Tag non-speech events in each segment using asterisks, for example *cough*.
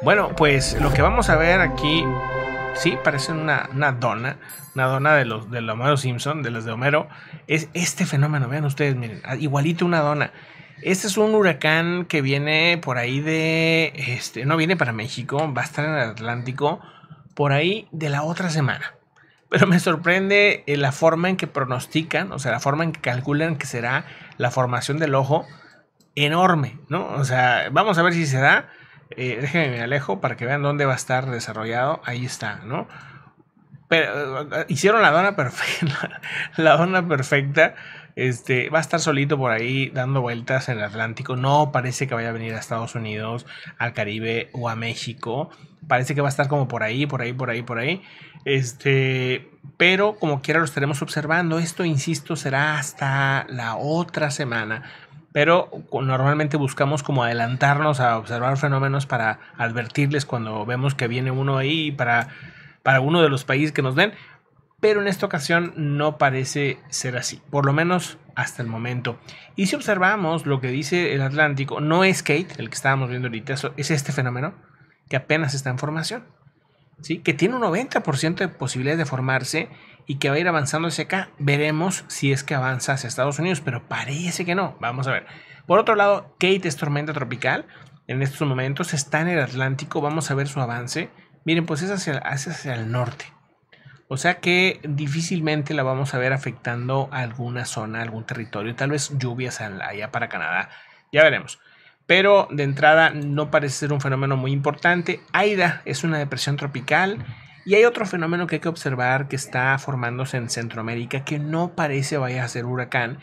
Bueno, pues lo que vamos a ver aquí, sí, parece una, dona, una dona de los de los Homero Simpson, de los de Homero, es este fenómeno, vean ustedes, miren, ah, igualito una dona. Este es un huracán que viene por ahí de, este, no viene para México, va a estar en el Atlántico por ahí de la otra semana. Pero me sorprende eh, la forma en que pronostican, o sea, la forma en que calculan que será la formación del ojo enorme, ¿no? O sea, vamos a ver si se da. Eh, déjenme me alejo para que vean dónde va a estar desarrollado. Ahí está, ¿no? Pero, eh, hicieron la dona perfecta. *laughs* la dona perfecta. Este, va a estar solito por ahí dando vueltas en el Atlántico. No parece que vaya a venir a Estados Unidos, al Caribe o a México. Parece que va a estar como por ahí, por ahí, por ahí, por ahí. Este, pero como quiera lo estaremos observando. Esto, insisto, será hasta la otra semana pero normalmente buscamos como adelantarnos a observar fenómenos para advertirles cuando vemos que viene uno ahí para, para uno de los países que nos ven, pero en esta ocasión no parece ser así, por lo menos hasta el momento. Y si observamos lo que dice el Atlántico, no es Kate, el que estábamos viendo ahorita, es este fenómeno que apenas está en formación, ¿sí? que tiene un 90% de posibilidades de formarse y que va a ir avanzando hacia acá. Veremos si es que avanza hacia Estados Unidos, pero parece que no. Vamos a ver. Por otro lado, Kate es tormenta tropical. En estos momentos está en el Atlántico. Vamos a ver su avance. Miren, pues es hacia, hacia el norte. O sea que difícilmente la vamos a ver afectando alguna zona, algún territorio. Tal vez lluvias allá para Canadá. Ya veremos pero de entrada no parece ser un fenómeno muy importante. Aida es una depresión tropical y hay otro fenómeno que hay que observar que está formándose en Centroamérica que no parece vaya a ser huracán,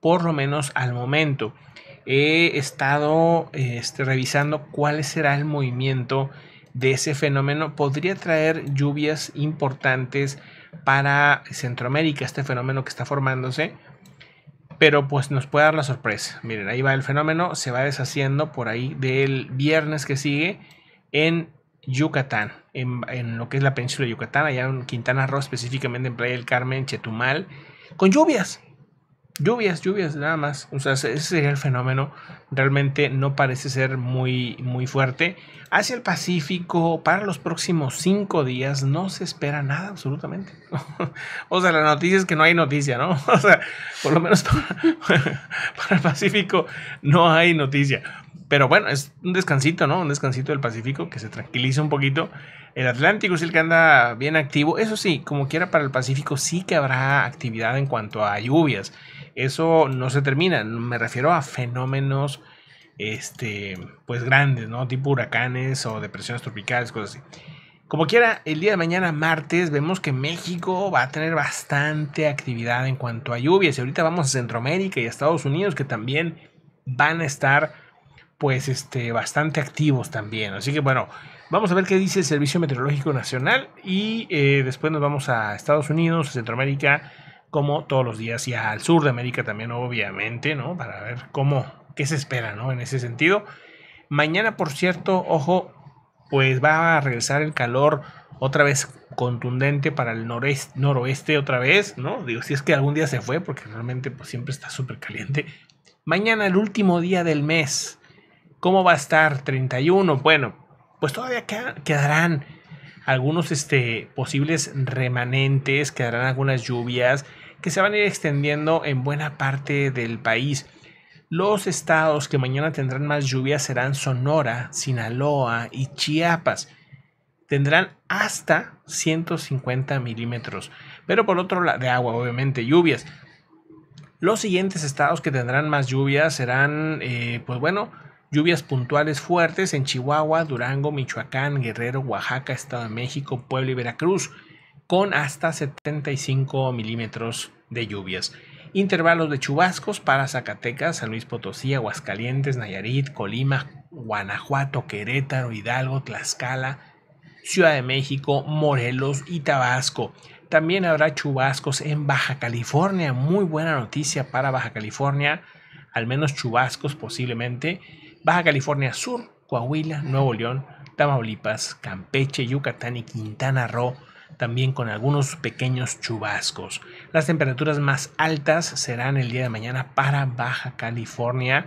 por lo menos al momento. He estado este, revisando cuál será el movimiento de ese fenómeno. Podría traer lluvias importantes para Centroamérica, este fenómeno que está formándose, pero pues nos puede dar la sorpresa. Miren, ahí va el fenómeno, se va deshaciendo por ahí del viernes que sigue en Yucatán, en, lo que es la península de Yucatán, allá en Quintana Roo, específicamente en Playa del Carmen, Chetumal, con lluvias. Lluvias, lluvias, nada más. O sea, ese sería el fenómeno. Realmente no parece ser muy, muy fuerte. Hacia el Pacífico, para los próximos cinco días, no se espera nada, absolutamente. *laughs* o sea, la noticia es que no hay noticia, ¿no? *laughs* O sea, por lo menos para *laughs* el Pacífico no hay noticia. Pero bueno, es un descansito, ¿no? Un descansito del Pacífico que se tranquiliza un poquito. El Atlántico es el que anda bien activo. Eso sí, como quiera para el Pacífico sí que habrá actividad en cuanto a lluvias. Eso no se termina. Me refiero a fenómenos este, pues grandes, ¿no? Tipo huracanes o depresiones tropicales, cosas así. Como quiera, el día de mañana, martes, vemos que México va a tener bastante actividad en cuanto a lluvias. Y ahorita vamos a Centroamérica y a Estados Unidos, que también van a estar pues este, bastante activos también. Así que bueno, vamos a ver qué dice el Servicio Meteorológico Nacional y eh, después nos vamos a Estados Unidos, a Centroamérica, como todos los días, y al sur de América también, obviamente, ¿no? Para ver cómo, qué se espera, ¿no? En ese sentido. Mañana, por cierto, ojo, pues va a regresar el calor otra vez contundente para el noroeste otra vez, ¿no? Digo, si es que algún día se fue, porque realmente pues, siempre está súper caliente. Mañana, el último día del mes, ¿Cómo va a estar 31? Bueno, pues todavía quedarán algunos este, posibles remanentes, quedarán algunas lluvias que se van a ir extendiendo en buena parte del país. Los estados que mañana tendrán más lluvias serán Sonora, Sinaloa y Chiapas. Tendrán hasta 150 milímetros. Pero por otro lado, de agua, obviamente, lluvias. Los siguientes estados que tendrán más lluvias serán, eh, pues bueno, Lluvias puntuales fuertes en Chihuahua, Durango, Michoacán, Guerrero, Oaxaca, Estado de México, Puebla y Veracruz, con hasta 75 milímetros de lluvias. Intervalos de chubascos para Zacatecas, San Luis Potosí, Aguascalientes, Nayarit, Colima, Guanajuato, Querétaro, Hidalgo, Tlaxcala, Ciudad de México, Morelos y Tabasco. También habrá chubascos en Baja California. Muy buena noticia para Baja California. Al menos chubascos posiblemente Baja California Sur, Coahuila, Nuevo León, Tamaulipas, Campeche, Yucatán y Quintana Roo, también con algunos pequeños chubascos. Las temperaturas más altas serán el día de mañana para Baja California.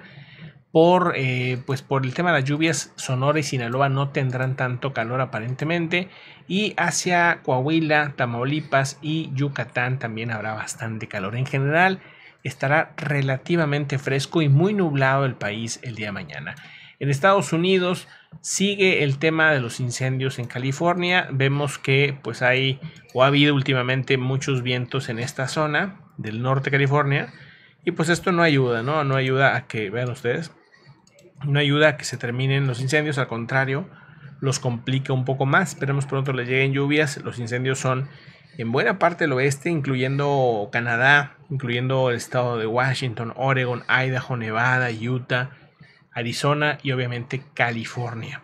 Por, eh, pues por el tema de las lluvias, Sonora y Sinaloa no tendrán tanto calor aparentemente. Y hacia Coahuila, Tamaulipas y Yucatán también habrá bastante calor. En general, estará relativamente fresco y muy nublado el país el día de mañana. En Estados Unidos sigue el tema de los incendios en California. Vemos que pues hay o ha habido últimamente muchos vientos en esta zona del norte de California. Y pues esto no ayuda, ¿no? No ayuda a que, vean ustedes, no ayuda a que se terminen los incendios. Al contrario, los complica un poco más. Esperemos pronto les lleguen lluvias. Los incendios son en buena parte del oeste, incluyendo Canadá, incluyendo el estado de Washington, Oregon, Idaho, Nevada, Utah, Arizona y obviamente California.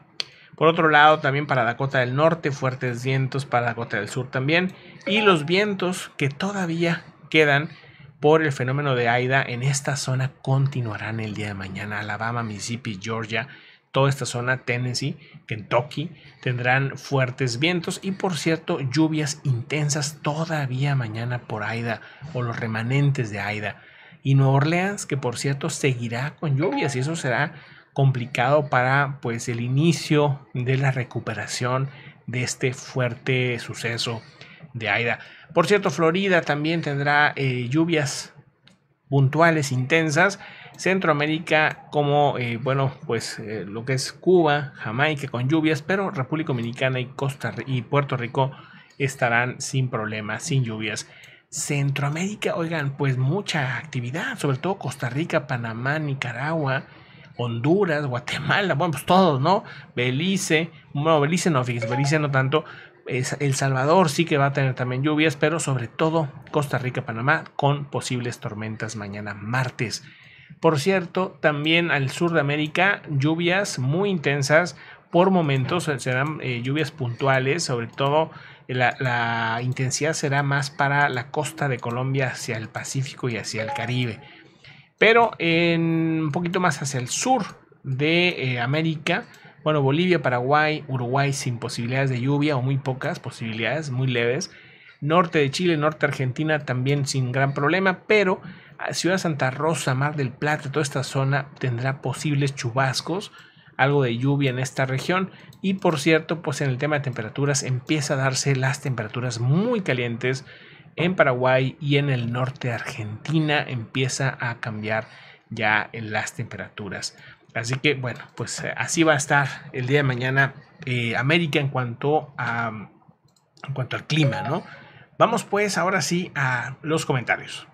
Por otro lado, también para Dakota del Norte, fuertes vientos para Dakota del Sur también, y los vientos que todavía quedan por el fenómeno de Aida en esta zona continuarán el día de mañana. Alabama, Mississippi, Georgia, toda esta zona, Tennessee, Kentucky, tendrán fuertes vientos y por cierto lluvias intensas todavía mañana por Aida o los remanentes de Aida. Y Nueva Orleans, que por cierto seguirá con lluvias y eso será complicado para pues el inicio de la recuperación de este fuerte suceso de Aida. Por cierto, Florida también tendrá eh, lluvias puntuales intensas Centroamérica como, eh, bueno, pues eh, lo que es Cuba, Jamaica con lluvias, pero República Dominicana y, Costa, y Puerto Rico estarán sin problemas, sin lluvias. Centroamérica, oigan, pues mucha actividad, sobre todo Costa Rica, Panamá, Nicaragua, Honduras, Guatemala, bueno, pues todos, ¿no? Belice, bueno, Belice no, fíjense, Belice no tanto. El Salvador sí que va a tener también lluvias, pero sobre todo Costa Rica, Panamá, con posibles tormentas mañana martes. Por cierto, también al sur de América, lluvias muy intensas. Por momentos eh, serán eh, lluvias puntuales, sobre todo eh, la, intensidad será más para la costa de Colombia hacia el Pacífico y hacia el Caribe. Pero en, un poquito más hacia el sur de América, bueno, Bolivia, Paraguay, Uruguay sin posibilidades de lluvia o muy pocas posibilidades, muy leves. Norte de Chile, norte de Argentina también sin gran problema, pero Ciudad Santa Rosa, Mar del Plata, toda esta zona tendrá posibles chubascos, algo de lluvia en esta región. Y por cierto, pues en el tema de temperaturas empieza a darse las temperaturas muy calientes en Paraguay y en el norte de Argentina empieza a cambiar ya en las temperaturas. Así que bueno, pues así va a estar el día de mañana eh, América en cuanto en cuanto al clima, ¿no? Vamos pues ahora sí a los comentarios.